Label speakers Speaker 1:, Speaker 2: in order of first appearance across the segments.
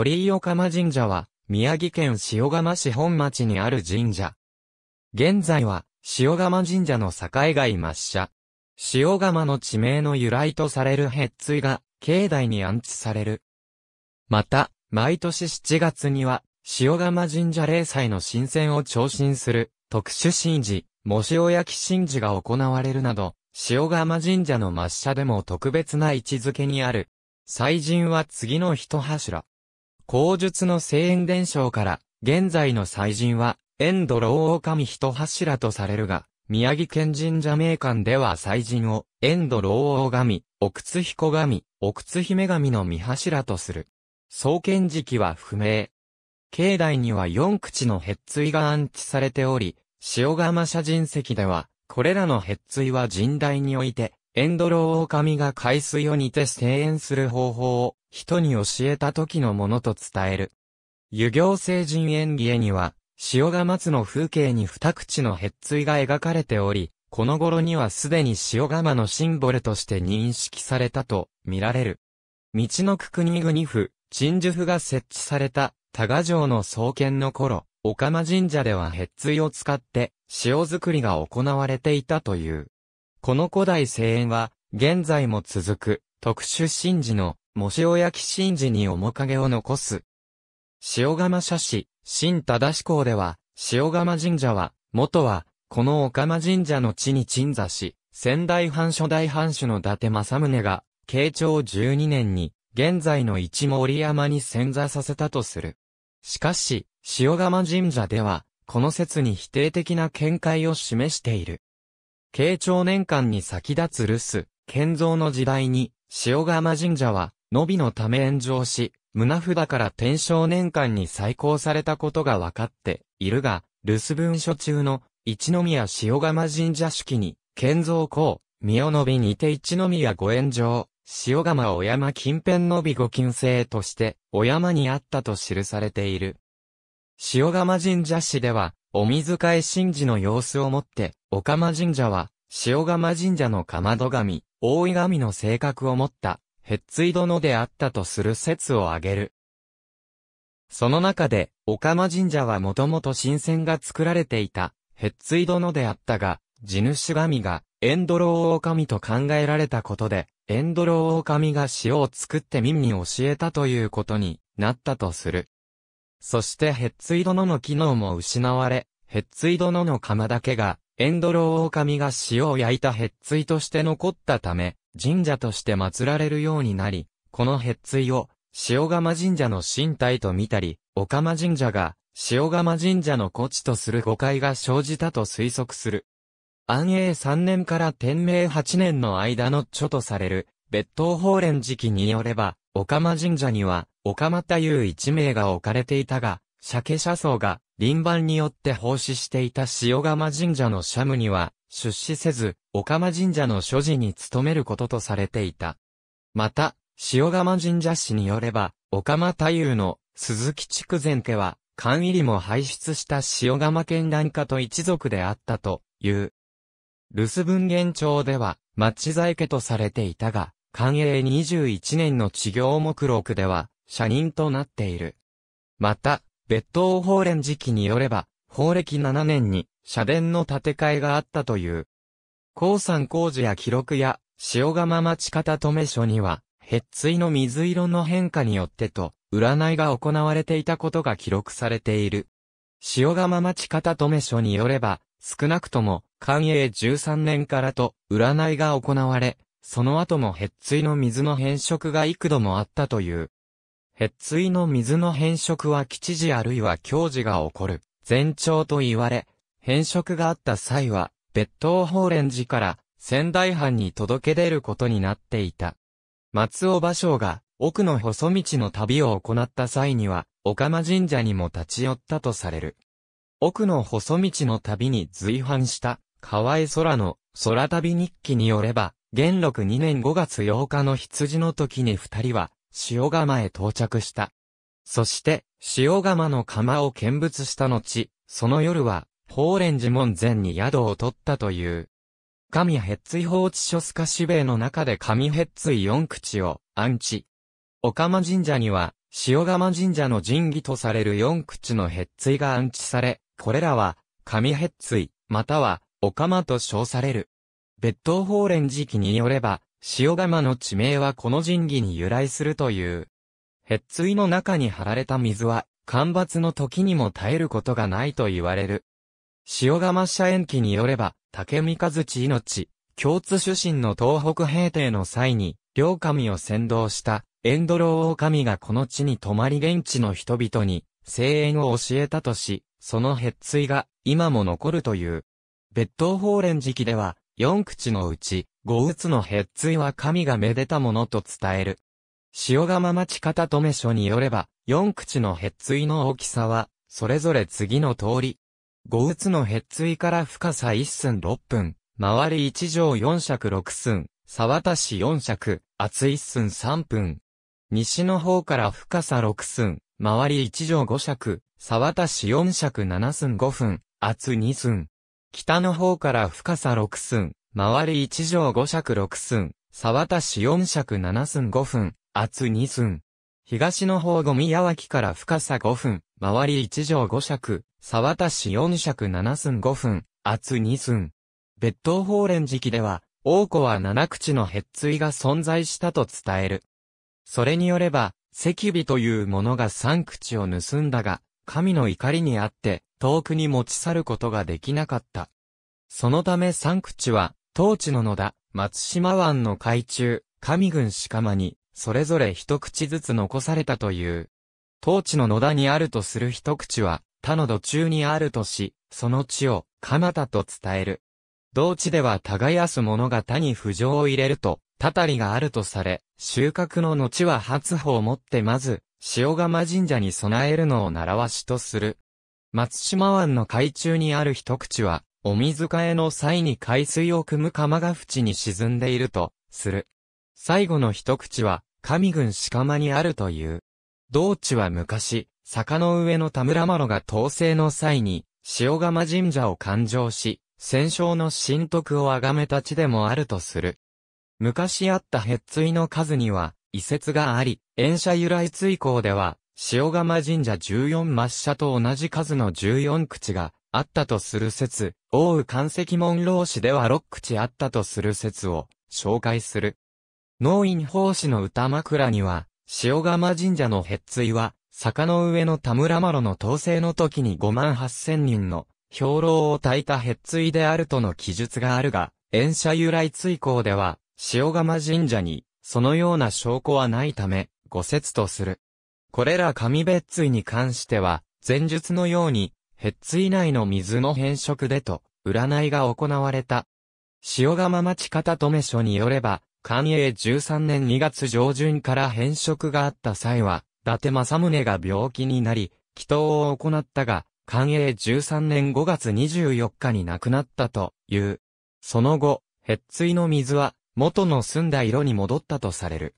Speaker 1: 鳥居岡間神社は、宮城県塩釜市本町にある神社。現在は、塩釜神社の境外抹社。塩釜の地名の由来とされるヘッが、境内に安置される。また、毎年7月には、塩釜神社霊祭の神鮮を徴進する、特殊神事、模しおやき神事が行われるなど、塩釜神社の抹社でも特別な位置づけにある。祭神は次の一柱。口述の聖援伝承から、現在の祭神は、縁土老王神一柱とされるが、宮城県神社名館では祭神を、縁土老王神、奥津彦神、奥津姫神の三柱とする。創建時期は不明。境内には四口のへっついが安置されており、塩釜社神石では、これらのへっついは神代において、エンドロオオカミが海水を煮て声援する方法を人に教えた時のものと伝える。湯行成人演技絵には、塩が松の風景に二口のへっついが描かれており、この頃にはすでに塩釜のシンボルとして認識されたと見られる。道のく国国府、陳樹府が設置された多賀城の創建の頃、岡間神社ではへっついを使って塩作りが行われていたという。この古代聖援は、現在も続く、特殊神事の、もしおやき神事に面影を残す。塩釜社市、新忠志公では、塩釜神社は、元は、この岡間神社の地に鎮座し、仙台藩初代藩主の伊達政宗が、慶長12年に、現在の一森山に潜座させたとする。しかし、塩釜神社では、この説に否定的な見解を示している。慶長年間に先立つ留守、建造の時代に、塩釜神社は、のびのため炎上し、胸札から天正年間に再興されたことが分かっているが、留守文書中の、一宮塩釜神社式に、建造公、宮伸びにて一宮御炎上、塩釜小山近辺伸び御近世として、小山にあったと記されている。塩釜神社史では、お水替え神事の様子をもって、岡間神社は、塩釜神社のかまど神、大井神の性格を持った、へっつい殿であったとする説を挙げる。その中で、岡間神社はもともと新鮮が作られていた、へっつい殿であったが、地主神が、エンドローオミと考えられたことで、エンドローオミが塩を作って耳に教えたということになったとする。そしてヘッツイ殿の機能も失われ、ヘッツイ殿の釜だけがエンドロオオカミが塩を焼いたヘッツイとして残ったため、神社として祀られるようになり、このヘッツイを、塩釜神社の身体と見たり、オカマ神社が、塩釜神社の古地とする誤解が生じたと推測する。安永3年から天明8年の間の著とされる、別当法蓮時期によれば、オカマ神社には、オカマいう一名が置かれていたが、鮭車僧が輪番によって奉仕していた塩釜神社の社務には出資せず、岡間神社の所持に努めることとされていた。また、塩釜神社氏によれば、岡間太夫の鈴木筑前家は、官入りも輩出した塩釜県乱家と一族であったという。留守文言帳では、町財家とされていたが、官営21年の治業目録では、社人となっている。また、別当法蓮時期によれば、法暦7年に社殿の建て替えがあったという。鉱山工事や記録や、塩釜町方止め所には、へっついの水色の変化によってと、占いが行われていたことが記録されている。塩釜町方止め所によれば、少なくとも、寛永13年からと、占いが行われ、その後もへっついの水の変色が幾度もあったという。へつの水の変色は吉時あるいは強時が起こる、前兆と言われ、変色があった際は、別当法蓮寺から仙台藩に届け出ることになっていた。松尾芭蕉が奥の細道の旅を行った際には、岡間神社にも立ち寄ったとされる。奥の細道の旅に随伴した河合空の空旅日記によれば、元禄2年5月8日の羊の時に二人は、塩釜へ到着した。そして、塩釜の釜を見物した後、その夜は、法蓮寺門前に宿を取ったという。神ヘッツイ法置書スカシベの中で神ヘッツイ四口を安置。岡間神社には、塩釜神社の神儀とされる四口のヘッツイが安置され、これらは、神ヘッツイ、または、岡間と称される。別当法蓮寺記によれば、塩釜の地名はこの神器に由来するという。へっついの中に張られた水は、干ばつの時にも耐えることがないと言われる。塩釜社延期によれば、竹三和地命、共通出身の東北平定の際に、両神を先導した、エンドロー神がこの地に泊まり現地の人々に、声援を教えたとし、そのへっついが、今も残るという。別当法蓮時期では、四口のうち、五鬱のへっついは神がめでたものと伝える。塩釜町方留書によれば、四口のへっついの大きさは、それぞれ次の通り。五鬱のへっついから深さ一寸六分、周り一畳四尺六寸、沢田市四尺、厚一寸三分。西の方から深さ六寸、周り一畳五尺、沢田市四尺七寸五分、厚二寸。北の方から深さ6寸、周り1畳5尺6寸、沢田市4尺7寸5分、厚2寸。東の方ゴミ矢脇から深さ5分、周り1畳5尺、沢田市4尺7寸5分、厚2寸。別当法蓮時期では、王子は七口のへっついが存在したと伝える。それによれば、石尾というものが三口を盗んだが、神の怒りにあって、遠くに持ち去ることができなかった。そのため三口は、当地の野田、松島湾の海中、上郡鹿間に、それぞれ一口ずつ残されたという。当地の野田にあるとする一口は、他の土中にあるとし、その地を、蒲田と伝える。同地では耕す者が他に不条を入れると、たたりがあるとされ、収穫の後は初穂を持ってまず、塩釜神社に備えるのを習わしとする。松島湾の海中にある一口は、お水替えの際に海水を汲む釜が淵に沈んでいると、する。最後の一口は、上郡鹿間にあるという。道地は昔、坂の上の田村麻呂が統制の際に、塩釜神社を勘定し、戦勝の神徳を崇めた地でもあるとする。昔あったへっついの数には、遺説があり、炎者由来追行では、塩釜神社14抹社と同じ数の14口があったとする説、大宇関石門老子では6口あったとする説を紹介する。農院法師の歌枕には、塩釜神社のへっは、坂の上の田村麻呂の統制の時に5万8000人の兵糧を焚いたへっであるとの記述があるが、演者由来追行では、塩釜神社に、そのような証拠はないため、誤説とする。これら紙別椎に関しては、前述のように、別ッ内の水の変色でと、占いが行われた。塩釜町方留書によれば、寛永13年2月上旬から変色があった際は、伊達政宗が病気になり、祈祷を行ったが、寛永13年5月24日に亡くなったという。その後、別ッの水は元の澄んだ色に戻ったとされる。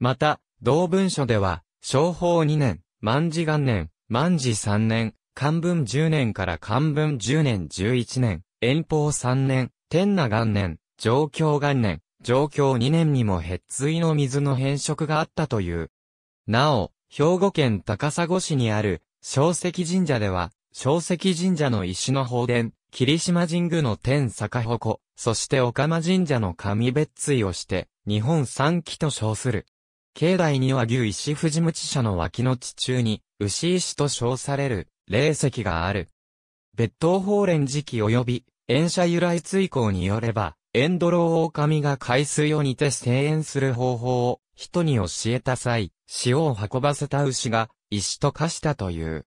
Speaker 1: また、同文書では、昭法2年、万事元年、万事3年、漢文10年から漢文10年11年、遠方3年、天那元年、上京元年、上京2年にもへっついの水の変色があったという。なお、兵庫県高砂市にある、小石神社では、小石神社の石の宝殿、霧島神宮の天坂鉾、そして岡間神社の神別追をして、日本三期と称する。境内には牛石藤鞭社の脇の地中に、牛石と称される、霊石がある。別当法蓮時期及び、炎社由来追行によれば、エンドロが海水を煮て生炎する方法を、人に教えた際、塩を運ばせた牛が、石と化したという。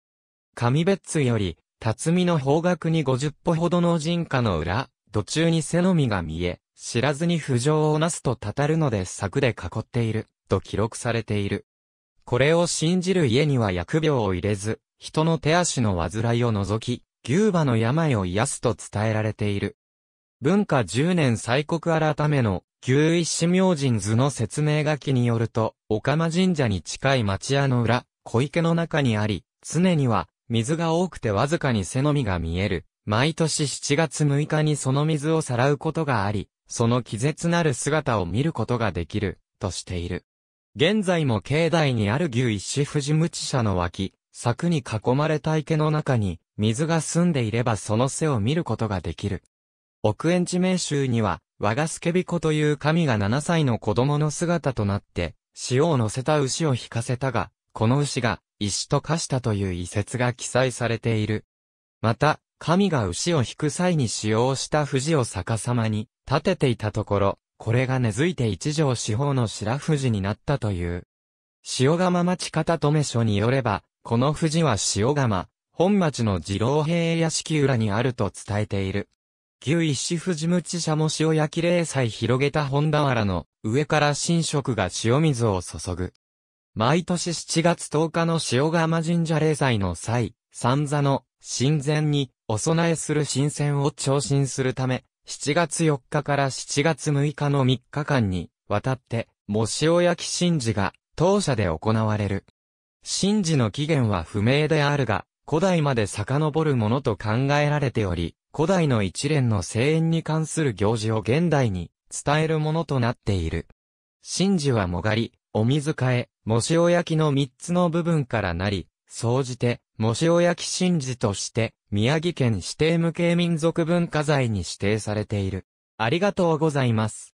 Speaker 1: 神別津より、辰巳の方角に50歩ほどの人家の裏、途中に背の実が見え、知らずに浮上をなすとたたるので柵で囲っている。と記録されている。これを信じる家には薬病を入れず、人の手足の患いを除き、牛馬の病を癒すと伝えられている。文化10年再国改めの牛一神明神図の説明書きによると、岡間神社に近い町屋の裏、小池の中にあり、常には水が多くてわずかに背のみが見える。毎年7月6日にその水をさらうことがあり、その気絶なる姿を見ることができる、としている。現在も境内にある牛石藤無知社の脇、柵に囲まれた池の中に、水が澄んでいればその背を見ることができる。奥園地名集には、和賀助ビコという神が7歳の子供の姿となって、塩を乗せた牛を引かせたが、この牛が、石と化したという遺説が記載されている。また、神が牛を引く際に使用した藤を逆さまに立てていたところ、これが根付いて一条四方の白富士になったという。塩釜町方留所によれば、この富士は塩釜、本町の二郎平屋敷裏にあると伝えている。旧石富士無知社も塩焼き霊祭広げた本田原の上から新職が塩水を注ぐ。毎年7月10日の塩釜神社霊祭の際、三座の神前にお供えする神仙を調診するため、7月4日から7月6日の3日間に、わたって、しお焼き神事が、当社で行われる。神事の起源は不明であるが、古代まで遡るものと考えられており、古代の一連の声援に関する行事を現代に伝えるものとなっている。神事はもがり、お水替え、し、お焼きの三つの部分からなり、総じてし、塩焼き神事として、宮城県指定無形民族文化財に指定されている。ありがとうございます。